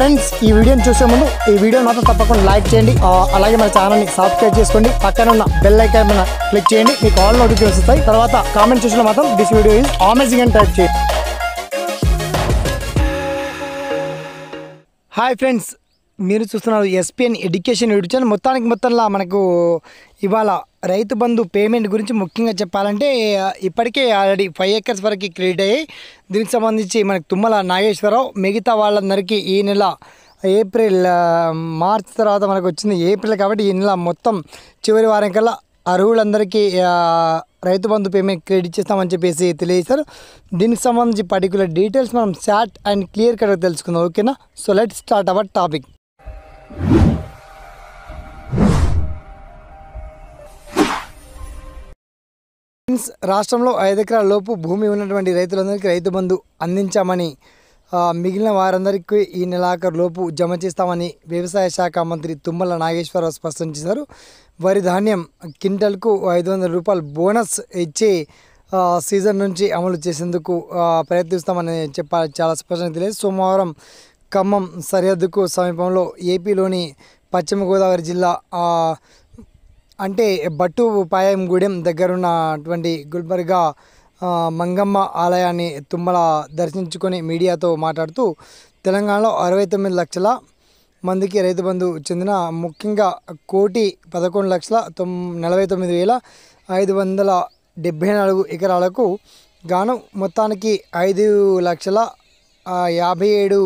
friends ఈ వీడియోని చూసే ముందు ఈ వీడియో మాత్రం తప్పకుండా లైక్ చేయండి అలాగే మన ఛానల్ని సబ్స్క్రైబ్ చేసుకోండి పక్కన ఉన్న బెల్ ఐకాన్ మీద క్లిక్ చేయండి మీకు ఆల్ నోటిఫికేషన్ వస్తాయి తర్వాత కామెంట్ చేసిన మాత్రం దిస్ వీడియో ఈజ్ అమేజింగ్ అని టైప్ చేయండి హాయ్ ఫ్రెండ్స్ మీరు చూస్తున్నారు ఎస్పిఎన్ ఎడ్యుకేషన్ యూట్యూబ్ ఛానల్ మొత్తానికి మొత్తంలా మనకు ఇవాళ రైతు బంధు పేమెంట్ గురించి ముఖ్యంగా చెప్పాలంటే ఇప్పటికే ఆల్రెడీ ఫైవ్ ఏకర్స్ వరకు క్రెడిట్ అయ్యాయి దీనికి సంబంధించి మనకు తుమ్మల నాగేశ్వరరావు మిగతా వాళ్ళందరికీ ఈ నెల ఏప్రిల్ మార్చ్ తర్వాత మనకు వచ్చింది ఏప్రిల్ కాబట్టి ఈ నెల మొత్తం చివరి వారం కల్లా అర్హులందరికీ రైతు బంధు పేమెంట్ క్రెడిట్ చేస్తామని చెప్పేసి తెలియజేశారు దీనికి సంబంధించి పర్టికులర్ డీటెయిల్స్ మనం షార్ట్ అండ్ క్లియర్ కట్గా తెలుసుకుందాం ఓకేనా so let start our topic రాష్ట్రంలో ఐదెకరాల లోపు భూమి ఉన్నటువంటి రైతులందరికీ రైతు బంధు అందించామని మిగిలిన వారందరికీ ఈ నెలాఖరు లోపు జమ చేస్తామని వ్యవసాయ శాఖ మంత్రి తుమ్మల నాగేశ్వరరావు స్పష్టం చేశారు వరి ధాన్యం కింటల్కు ఐదు వందల రూపాయలు బోనస్ ఇచ్చి సీజన్ నుంచి అమలు చేసేందుకు ప్రయత్నిస్తామని చెప్పాలి చాలా స్పష్టంగా తెలియదు సోమవారం ఖమ్మం సరిహద్దుకు సమీపంలో ఏపీలోని పశ్చిమ గోదావరి జిల్లా అంటే బట్టు బట్టుపాయం దగ్గర ఉన్నటువంటి గుల్బర్గా మంగమ్మ ఆలయాన్ని తుమ్మల దర్శించుకొని మీడియాతో మాట్లాడుతూ తెలంగాణలో అరవై తొమ్మిది లక్షల మందికి రైతు బంధు చెందిన ముఖ్యంగా కోటి పదకొండు లక్షల తొమ్ నలభై తొమ్మిది వేల ఐదు వందల డెబ్భై నాలుగు ఎకరాలకు గాను మొత్తానికి ఐదు లక్షల యాభై ఏడు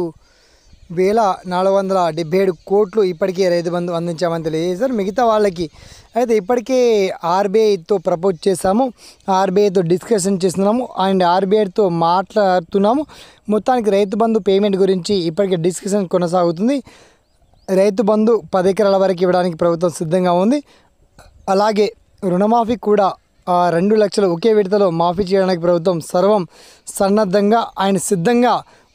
వేల నాలుగు వందల డెబ్బై ఏడు కోట్లు ఇప్పటికే రైతు బంధు అందించామని తెలియజేశారు మిగతా వాళ్ళకి అయితే ఇప్పటికే ఆర్బీఐతో ప్రపోజ్ చేశాము ఆర్బీఐతో డిస్కషన్ చేస్తున్నాము అండ్ ఆర్బీఐతో మాట్లాడుతున్నాము మొత్తానికి రైతు బంధు పేమెంట్ గురించి ఇప్పటికే డిస్కషన్ కొనసాగుతుంది రైతు బంధు పది ఎకరాల వరకు ఇవ్వడానికి ప్రభుత్వం సిద్ధంగా ఉంది అలాగే రుణమాఫీ కూడా రెండు లక్షలు ఒకే విడతలో మాఫీ చేయడానికి ప్రభుత్వం సర్వం సన్నద్ధంగా ఆయన సిద్ధంగా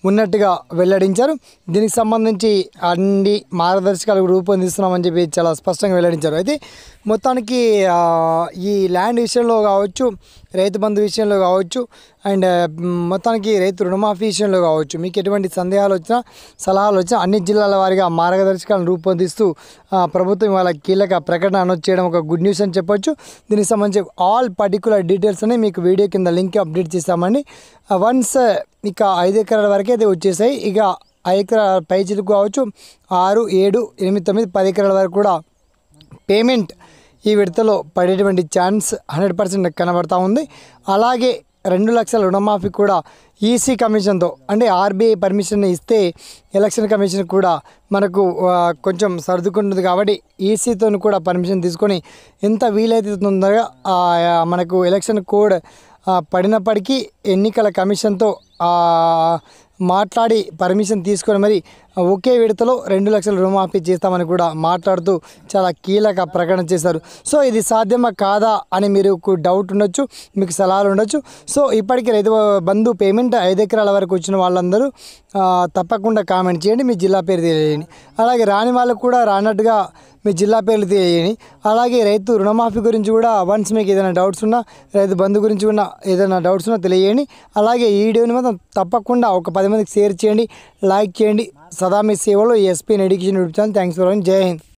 ఉన్నట్టుగా వెల్లడించారు దీనికి సంబంధించి అన్ని మార్గదర్శకాలు రూపొందిస్తున్నామని చెప్పి చాలా స్పష్టంగా వెల్లడించారు అయితే మొత్తానికి ఈ ల్యాండ్ విషయంలో కావచ్చు రైతు బంధు విషయంలో కావచ్చు అండ్ మొత్తానికి రైతు రుణమాఫీ విషయంలో కావచ్చు మీకు ఎటువంటి సందేహాలు వచ్చినా సలహాలు వచ్చినా అన్ని జిల్లాల వారిగా మార్గదర్శకాలను రూపొందిస్తూ ప్రభుత్వం వాళ్ళ కీలక ప్రకటన అనౌన్స్ చేయడం ఒక గుడ్ న్యూస్ అని చెప్పొచ్చు దీనికి సంబంధించి ఆల్ పర్టికులర్ డీటెయిల్స్ అనేవి మీకు వీడియో కింద లింక్ అప్డేట్ చేస్తామండి వన్స్ ఇక ఐదు ఎకరాల వరకే అయితే వచ్చేసాయి ఇక ఐదు ఎకరాల పై చిలుకు కావచ్చు ఆరు ఏడు ఎనిమిది తొమ్మిది పది ఎకరాల వరకు కూడా పేమెంట్ ఈ విడతలో పడేటువంటి ఛాన్స్ హండ్రెడ్ పర్సెంట్ కనబడతా ఉంది అలాగే రెండు లక్షల రుణమాఫీ కూడా ఈసీ కమిషన్తో అంటే ఆర్బీఐ పర్మిషన్ ఇస్తే ఎలక్షన్ కమిషన్ కూడా మనకు కొంచెం సర్దుకుంటుంది కాబట్టి ఈసీతో కూడా పర్మిషన్ తీసుకొని ఎంత వీలైతే తొందరగా మనకు ఎలక్షన్ కోడ్ పడినప్పటికీ ఎన్నికల కమిషన్తో మాట్లాడి పర్మిషన్ తీసుకొని మరి ఒకే విడతలో రెండు లక్షల రుణమాఫీ చేస్తామని కూడా మాట్లాడుతూ చాలా కీలక ప్రకటన చేశారు సో ఇది సాధ్యమా కాదా అని మీరు డౌట్ ఉండొచ్చు మీకు సలహాలు ఉండొచ్చు సో ఇప్పటికీ రైతు బంధు పేమెంట్ ఐదు ఎకరాల వరకు వచ్చిన వాళ్ళందరూ తప్పకుండా కామెంట్ చేయండి మీ జిల్లా పేరు తెలియని అలాగే రాని వాళ్ళకు కూడా రానట్టుగా మీ జిల్లా పేర్లు తెలియని అలాగే రైతు రుణమాఫీ గురించి కూడా వన్స్ మీకు ఏదైనా డౌట్స్ ఉన్నా రైతు బంధు గురించి ఉన్న ఏదైనా డౌట్స్ ఉన్నా తెలియని అలాగే ఈ వీడియోని మాత్రం తప్పకుండా ఒక పది మందికి షేర్ చేయండి లైక్ చేయండి సదా మీ సేవలో SP addiction YouTube channel thanks for watching జై హింద్